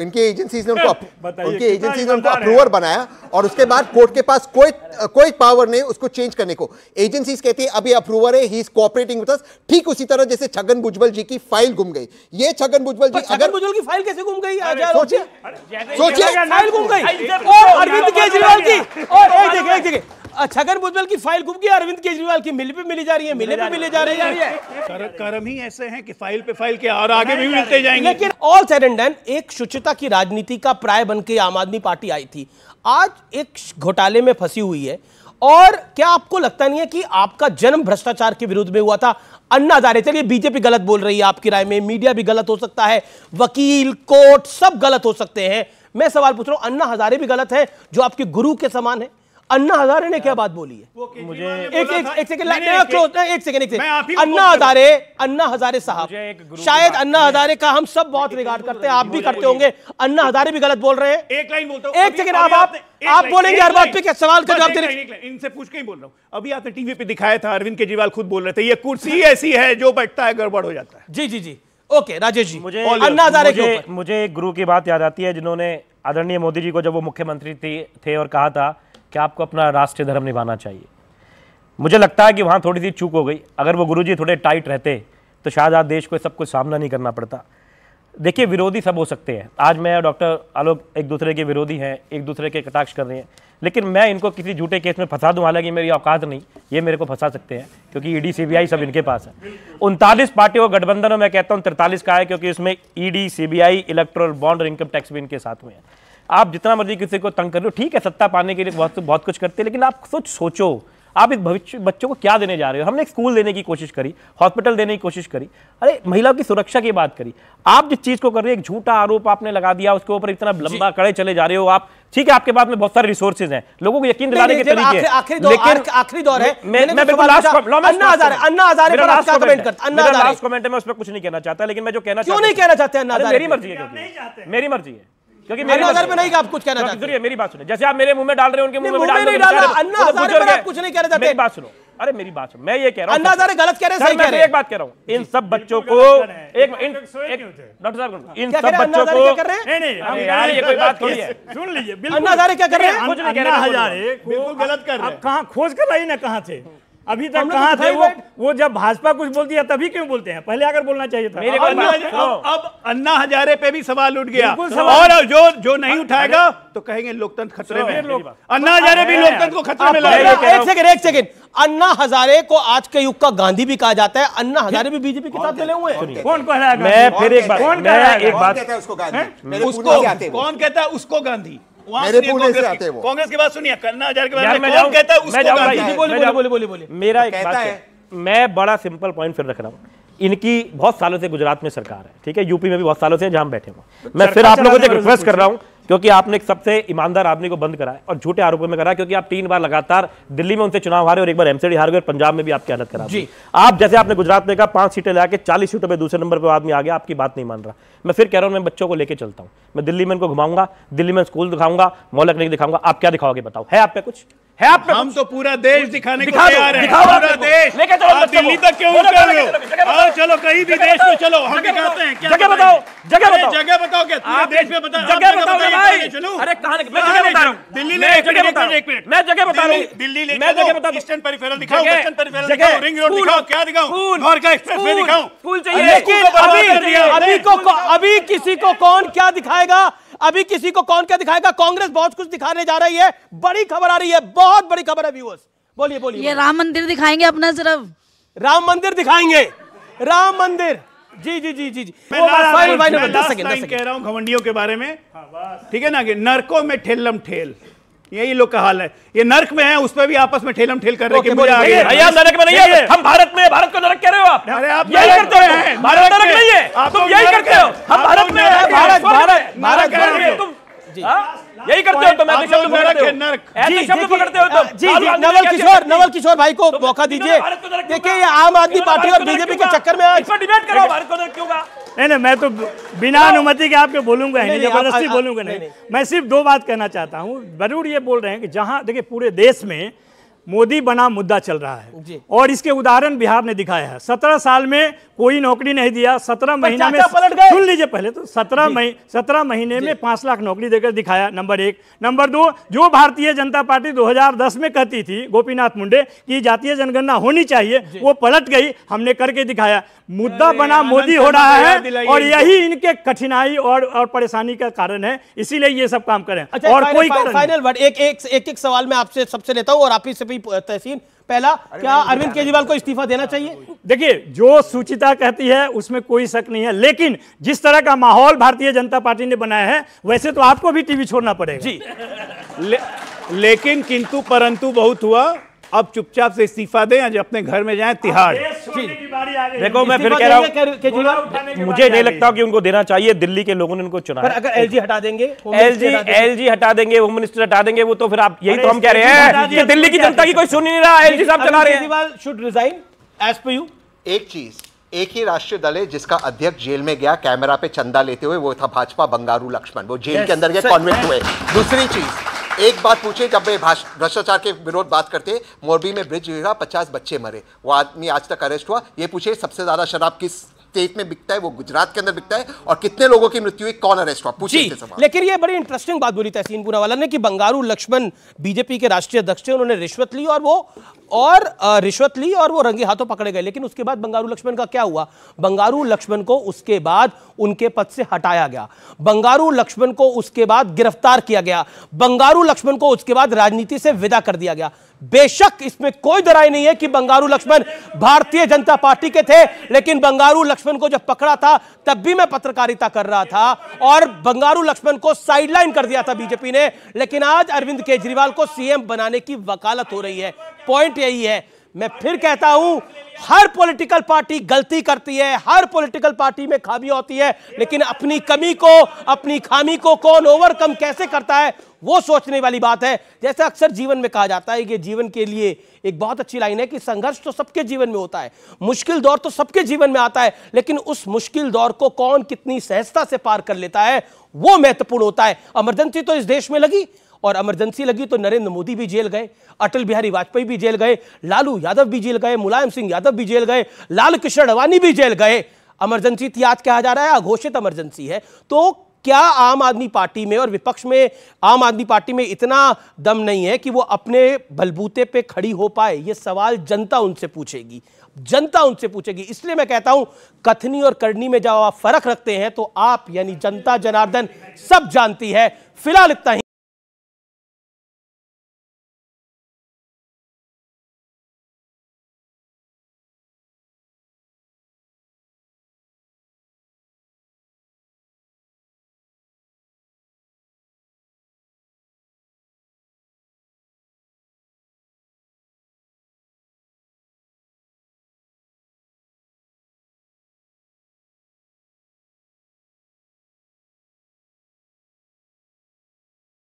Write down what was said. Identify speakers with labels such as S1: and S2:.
S1: इनकी एजेंसीज ने उनको उनकी एजेंसीज ने उनको अप्रूवर बनाया और उसके बाद कोर्ट के पास कोई कोई पावर नहीं उसको चेंज करने को एजेंसीज कहती है अभी अप्रूवर है he is cooperating with us ठीक उसी तरह जैसे छगन भुजबल जी की फाइल गुम गई ये छगन भुजबल जी अगर भुजबल की फाइल कैसे गुम गई आज सोचिए सोचिए फाइल गुम गई और अरविंद केजरीवाल की और एक जगह एक जगह छगन अच्छा, भुजबल की फाइल गुम गई अरविंद केजरीवाल की मिल पे मिली जा रही है मिले पे मिले जा रही है
S2: कर्म ही ऐसे हैं कि फाइल पे फाइल के और आगे भी मिलते जाएंगे लेकिन
S1: ऑल सेड एंड डन एक शुचिता की राजनीति का प्राय बन के आम आदमी पार्टी आई थी आज एक घोटाले में फंसी हुई है और क्या आपको लगता नहीं है कि आपका जन्म भ्रष्टाचार के विरोध में हुआ था अन्ना हजारे चलिए बीजेपी गलत बोल रही है आपकी राय में मीडिया भी गलत हो सकता है वकील कोर्ट सब गलत हो सकते हैं मैं सवाल पूछ रहा हूं अन्ना हजारे भी गलत है जो आपके गुरु के समान है अन्ना हजारे ने क्या बात बोली है मुझे एक एक एक सेकंड एक सेकंड अन्ना हजारे अन्ना हजारे साहब शायद अन्ना हजारे का हम सब बहुत रिगार्ड करते हैं आप भी करते होंगे अन्ना हजारे भी गलत बोल रहे हैं एक लाइन बोलते हूं एक सेकंड आप आप आप बोलेंगे हर बात पे क्या सवाल का
S2: जवाब देने इनसे पूछ के ही बोल रहा हूं अभी आपने टीवी पे दिखाया था अरविंद केजरीवाल खुद बोल रहे थे ये कुर्सी ऐसी है जो बैठता है गड़बड़ हो जाता है जी जी जी ओके राजेश जी मुझे अन्ना हजारे के
S3: मुझे एक गुरु की बात याद आती है जिन्होंने आदरणीय मोदी जी को जब वो मुख्यमंत्री थे और कहा था कि आपको अपना राष्ट्रीय धर्म निभाना चाहिए मुझे लगता है कि वहाँ थोड़ी सी चूक हो गई अगर वो गुरुजी थोड़े टाइट रहते तो शायद आज देश को सब कुछ सामना नहीं करना पड़ता देखिए विरोधी सब हो सकते हैं आज मैं डॉक्टर आलोक एक दूसरे के विरोधी हैं एक दूसरे के कटाक्ष कर रहे हैं लेकिन मैं इनको किसी झूठे केस में फंसा दूँ हालांकि मेरी औकात नहीं ये मेरे को फंसा सकते हैं क्योंकि ईडी e सीबीआई सब इनके पास है उनतालीस पार्टियों का गठबंधन और मैं कहता हूँ तिरतालीस का है क्योंकि इसमें ईडी सीबीआई इलेक्ट्रल बॉन्ड और इनकम टैक्स भी इनके साथ में है आप जितना मर्जी किसी को तंग कर रहे हो ठीक है सत्ता पाने के लिए बहुत बहुत कुछ करते हैं लेकिन आप सोच सोचो आप इस भविष्य बच्चों को क्या देने जा रहे हो हमने स्कूल देने की कोशिश करी हॉस्पिटल देने की कोशिश करी अरे महिलाओं की सुरक्षा की बात करी आप जिस चीज़ को कर रहे हो एक झूठा आरोप आपने लगा दिया उसके ऊपर इतना लंबा कड़े चले जा रहे हो आप ठीक है आपके पास में बहुत सारे रिसोर्सेज हैं लोगों को यकीन दिलाने के तरीके लेकिन आखिरी दौर है तो लास्ट कमेंट है मैं उस पर कुछ नहीं कहना चाहता लेकिन मैं जो कहना चाहता हूँ मेरी मर्जी है मेरी मर्जी है क्योंकि मेरे नजर में नहीं आप कुछ कहना चाहते मेरी बात सुनो जैसे आप मेरे मुंह में डाल रहे हो उनके मुंह में डाल डाल अन्ना हजारे आप कुछ नहीं कह रहे मेरी बात सुनो अरे मेरी बात सुनो मैं ये कह रहा हूँ अन्ना हजारे गलत कह रहे हैं सही कह रहे हैं एक बात कह रहा हूँ इन सब बच्चों को एक डॉक्टर साहब इन सब बच्चों को क्या कर रहे
S4: हैं नहीं नहीं यार ये कोई बात थोड़ी है सुन लीजिए अन्ना हजारे क्या कर रहे हैं कुछ नहीं कह रहे हजारे गलत कर रहे हैं कहाँ खोज कर रही ना कहाँ थे अभी तक कहा थे वो वो जब भाजपा कुछ बोलती है तभी क्यों बोलते हैं पहले अगर बोलना चाहिए था मेरे अन्ना, तो, अब अन्ना हजारे पे भी सवाल उठ गया
S2: और जो जो नहीं उठाएगा तो कहेंगे लोकतंत्र खतरे में अन्ना हजारे भी लोकतंत्र को खतरे में एक सेकंड
S1: एक सेकंड अन्ना हजारे को आज के युग का गांधी भी कहा जाता है अन्ना हजारे भी बीजेपी के साथ चले हुए हैं कौन कह रहा है मैं फिर एक बात कौन कह रहा है एक बात
S2: उसको कौन कहता है उसको गांधी कांग्रेस की बात सुनिए
S3: मेरा एक बात है मैं बड़ा सिंपल पॉइंट फिर रख रहा हूँ इनकी बहुत सालों से गुजरात में सरकार है ठीक है यूपी में भी बहुत सालों से जहां बैठे हुए मैं फिर आप लोगों से रिक्वेस्ट कर रहा हूँ क्योंकि आपने एक सबसे ईमानदार आदमी को बंद कराया और झूठे आरोपों में कराया क्योंकि आप तीन बार लगातार दिल्ली में उनसे चुनाव हारे और एक बार एमसीडी हार गए और पंजाब में भी आपकी हालत खराब आप जैसे आपने गुजरात में कहा पांच सीटें ला के चालीस सीटों पर दूसरे नंबर पर आदमी आ गया आपकी बात नहीं मान रहा मैं फिर कह रहा हूं मैं बच्चों को लेकर चलता हूं मैं दिल्ली में उनको घुमाऊंगा दिल्ली में स्कूल दिखाऊंगा मॉल क्लिनिक दिखाऊंगा आप क्या दिखाओगे बताओ है आप कुछ
S2: है आप हम तो पूरा देश दिखाने को तैयार है पूरा देश लेके चलो आप दिल्ली तक क्यों कर रहे हो आओ चलो कहीं भी देश में चलो हम दिखाते हैं जगह बताओ जगह बताओ जगह बताओ क्या देश में बताओ जगह बताओ अभी
S1: किसी को कौन क्या दिखाएगा अभी किसी को कौन क्या दिखाएगा कांग्रेस बहुत कुछ दिखाने जा रही है बड़ी खबर आ रही है बहुत बड़ी खबर है व्यूअर्स बोलिए बोलिए ये राम मंदिर दिखाएंगे अपना सिर्फ राम मंदिर दिखाएंगे राम मंदिर जी जी जी जी जी मैं फाइनल फाइनल दस सेकंड कह रहा हूँ घवंडियों के
S2: बारे में हाँ, ठीक है ना कि नरकों में ठेलम ठेल यही लोग का हाल है ये नरक में है उस पर भी आपस में ठेलम ठेल कर रहे हैं कि आप नरक में नहीं है हम भारत में भारत को नरक कह रहे हो आप अरे आप यही करते हो भारत नरक नहीं है आप तुम यही करते हो हम भारत में भारत भारत भारत तुम यही करते हो तुम तो ऐसे शब्द नरक ऐसे शब्द नवल
S1: किशोर नवल किशोर भाई को तो मौका दीजिए देखिए ये आम आदमी पार्टी और बीजेपी के
S4: चक्कर में डिबेट कराओ भारत को नहीं नहीं मैं तो बिना अनुमति के आपके बोलूंगा नहीं जबरदस्ती बोलूंगा नहीं मैं सिर्फ दो बात कहना चाहता हूँ जरूर ये बोल रहे हैं कि जहाँ देखिए पूरे देश में मोदी बना मुद्दा चल रहा है और इसके उदाहरण बिहार ने दिखाया है सत्रह साल में कोई नौकरी नहीं दिया सत्रह महीना में पलट गए सुन लीजिए पहले तो सत्रह मही सत्रह महीने में पांच लाख नौकरी देकर दिखाया नंबर एक नंबर दो जो भारतीय जनता पार्टी 2010 में कहती थी गोपीनाथ मुंडे की जातीय जनगणना होनी चाहिए वो पलट गई हमने करके दिखाया मुद्दा बना मोदी हो रहा है और यही इनके कठिनाई और और परेशानी का
S1: कारण है इसीलिए ये सब काम करें अच्छा, और कोई फाइनल वर्ड एक एक एक सवाल मैं आपसे सबसे लेता हूँ और आप ही से भी तहसीन पहला क्या अरविंद केजरीवाल को इस्तीफा देना चाहिए देखिए जो
S4: सुचिता कहती है उसमें कोई शक नहीं है लेकिन जिस तरह का माहौल भारतीय जनता पार्टी ने बनाया है वैसे तो आपको भी टीवी छोड़ना पड़ेगा जी ले, लेकिन किंतु परंतु
S3: बहुत हुआ अब चुपचाप से इस्तीफा दें आज अपने घर में जाएं तिहाड़
S4: देखो
S3: मैं फिर कह रहा हूँ मुझे नहीं लगता कि उनको देना चाहिए दिल्ली के लोगों ने उनको चुना पर अगर एलजी हटा देंगे एलजी एलजी हटा देंगे होम मिनिस्टर हटा देंगे वो तो फिर आप यही तो हम कह रहे हैं कि तो दिल्ली की जनता की कोई सुन ही नहीं रहा एलजी साहब चला रहे
S1: should resign as per you एक चीज एक ही राष्ट्रीय दल है जिसका अध्यक्ष जेल में गया कैमरा पे चंदा लेते हुए वो था भाजपा बंगारू लक्ष्मण वो जेल के अंदर गया कॉन्वेंट हुए दूसरी चीज एक बात पूछे जब वे भ्रष्टाचार के विरोध बात करते मोरबी में ब्रिज गिरा पचास बच्चे मरे वो आदमी आज तक अरेस्ट हुआ ये पूछे सबसे ज़्यादा शराब किस स्टेट में बिकता है वो गुजरात के अंदर बिकता है और कितने लोगों की मृत्यु हुई कौन अरेस्ट हुआ पूछिए लेकिन ये बड़ी इंटरेस्टिंग बात बोली तहसीन पूनावाला ने कि बंगारू लक्ष्मण बीजेपी के राष्ट्रीय अध्यक्ष थे उन्होंने रिश्वत ली और वो और रिश्वत ली और वो रंगे हाथों पकड़े गए लेकिन उसके बाद बंगारू लक्ष्मण का क्या हुआ बंगारू लक्ष्मण को उसके बाद उनके पद से हटाया गया बंगारू लक्ष्मण को उसके बाद गिरफ्तार किया गया बंगारू लक्ष्मण को उसके बाद राजनीति से विदा कर दिया गया बेशक इसमें कोई दराई नहीं है कि बंगारू लक्ष्मण भारतीय जनता पार्टी के थे लेकिन बंगारू लक्ष्मण को जब पकड़ा था तब भी मैं पत्रकारिता कर रहा था और बंगारू लक्ष्मण को साइडलाइन कर दिया था बीजेपी ने लेकिन आज अरविंद केजरीवाल को सीएम बनाने की वकालत हो रही है पॉइंट यही है मैं फिर कहता हूं हर पॉलिटिकल पार्टी गलती करती है हर पॉलिटिकल पार्टी में खामी होती है लेकिन अपनी कमी को अपनी खामी को कौन ओवरकम कैसे करता है वो सोचने वाली बात है जैसे अक्सर जीवन में कहा जाता है कि जीवन के लिए एक बहुत अच्छी लाइन है कि संघर्ष तो सबके जीवन में होता है मुश्किल दौर तो सबके जीवन में आता है लेकिन उस मुश्किल दौर को कौन कितनी सहजता से पार कर लेता है वो महत्वपूर्ण होता है इमरजेंसी तो इस देश में लगी और इमरजेंसी लगी तो नरेंद्र मोदी भी जेल गए अटल बिहारी वाजपेयी भी जेल गए लालू यादव भी जेल गए मुलायम सिंह यादव भी जेल गए लाल कृष्ण अडवाणी भी जेल गए इमरजेंसी थी आज कहा जा रहा है अघोषित इमरजेंसी है तो क्या आम आदमी पार्टी में और विपक्ष में आम आदमी पार्टी में इतना दम नहीं है कि वो अपने बलबूते पे खड़ी हो पाए ये सवाल जनता उनसे पूछेगी जनता उनसे पूछेगी इसलिए मैं कहता हूं कथनी और करनी में जब आप फर्क रखते हैं तो आप यानी जनता जनार्दन सब जानती है फिलहाल इतना ही